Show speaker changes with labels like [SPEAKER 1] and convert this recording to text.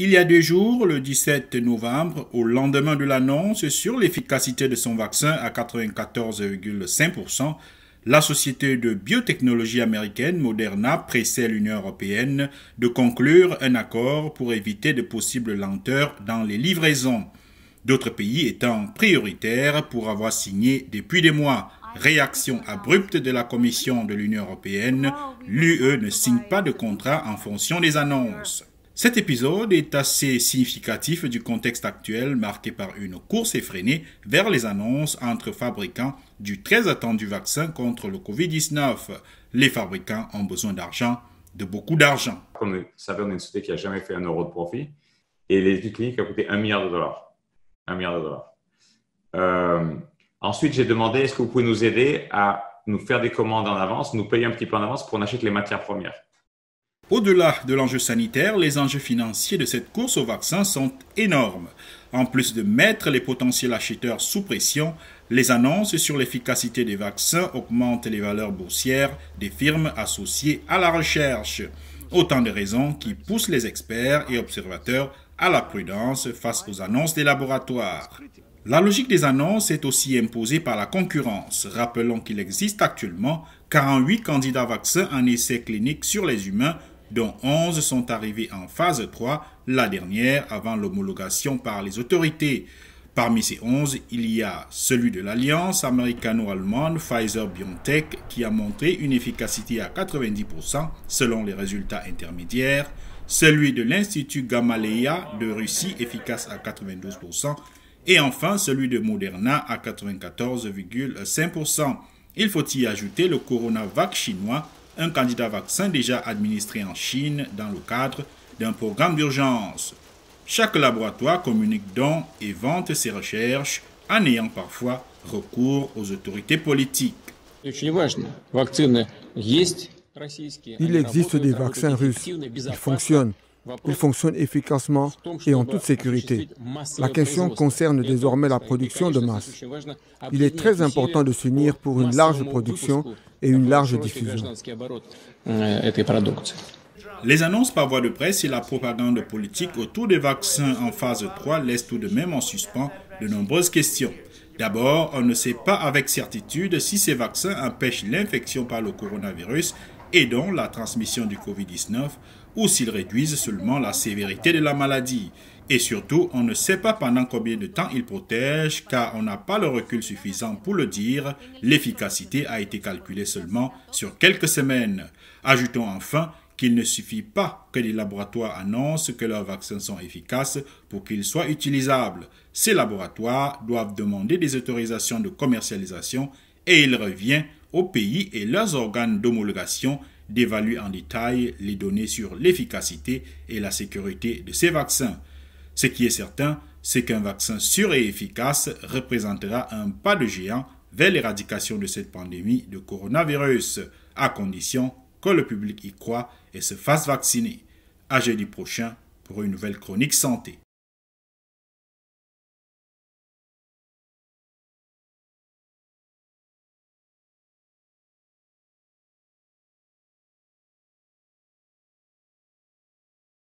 [SPEAKER 1] Il y a deux jours, le 17 novembre, au lendemain de l'annonce sur l'efficacité de son vaccin à 94,5%, la société de biotechnologie américaine Moderna pressait l'Union européenne de conclure un accord pour éviter de possibles lenteurs dans les livraisons, d'autres pays étant prioritaires pour avoir signé depuis des mois. Réaction abrupte de la Commission de l'Union européenne, l'UE ne signe pas de contrat en fonction des annonces. Cet épisode est assez significatif du contexte actuel marqué par une course effrénée vers les annonces entre fabricants du très attendu vaccin contre le Covid-19. Les fabricants ont besoin d'argent, de beaucoup d'argent. Comme vous savez, on est une société qui n'a jamais fait un euro de profit et les cliniques ont coûté un milliard de dollars. Un de dollars. Euh, ensuite, j'ai demandé est-ce que vous pouvez nous aider à nous faire des commandes en avance, nous payer un petit peu en avance pour qu'on achète les matières premières. Au-delà de l'enjeu sanitaire, les enjeux financiers de cette course au vaccin sont énormes. En plus de mettre les potentiels acheteurs sous pression, les annonces sur l'efficacité des vaccins augmentent les valeurs boursières des firmes associées à la recherche. Autant de raisons qui poussent les experts et observateurs à la prudence face aux annonces des laboratoires. La logique des annonces est aussi imposée par la concurrence. Rappelons qu'il existe actuellement 48 candidats vaccins en essai clinique sur les humains dont 11 sont arrivés en phase 3, la dernière avant l'homologation par les autorités. Parmi ces 11, il y a celui de l'alliance américano-allemande Pfizer-BioNTech qui a montré une efficacité à 90% selon les résultats intermédiaires, celui de l'Institut Gamaleya de Russie efficace à 92% et enfin celui de Moderna à 94,5%. Il faut y ajouter le CoronaVac chinois un candidat vaccin déjà administré en Chine dans le cadre d'un programme d'urgence. Chaque laboratoire communique donc et vante ses recherches en ayant parfois recours aux autorités politiques. Il existe des vaccins russes. Ils fonctionnent. Il fonctionne efficacement et en toute sécurité. La question concerne désormais la production de masse. Il est très important de s'unir pour une large production et une large diffusion. Euh, Les annonces par voie de presse et la propagande politique autour des vaccins en phase 3 laissent tout de même en suspens de nombreuses questions. D'abord, on ne sait pas avec certitude si ces vaccins empêchent l'infection par le coronavirus et donc la transmission du Covid-19 ou s'ils réduisent seulement la sévérité de la maladie. Et surtout, on ne sait pas pendant combien de temps ils protègent car on n'a pas le recul suffisant pour le dire. L'efficacité a été calculée seulement sur quelques semaines. Ajoutons enfin qu'il ne suffit pas que les laboratoires annoncent que leurs vaccins sont efficaces pour qu'ils soient utilisables. Ces laboratoires doivent demander des autorisations de commercialisation et il revient pays et leurs organes d'homologation d'évaluer en détail les données sur l'efficacité et la sécurité de ces vaccins. Ce qui est certain, c'est qu'un vaccin sûr et efficace représentera un pas de géant vers l'éradication de cette pandémie de coronavirus, à condition que le public y croit et se fasse vacciner. À jeudi prochain pour une nouvelle chronique santé.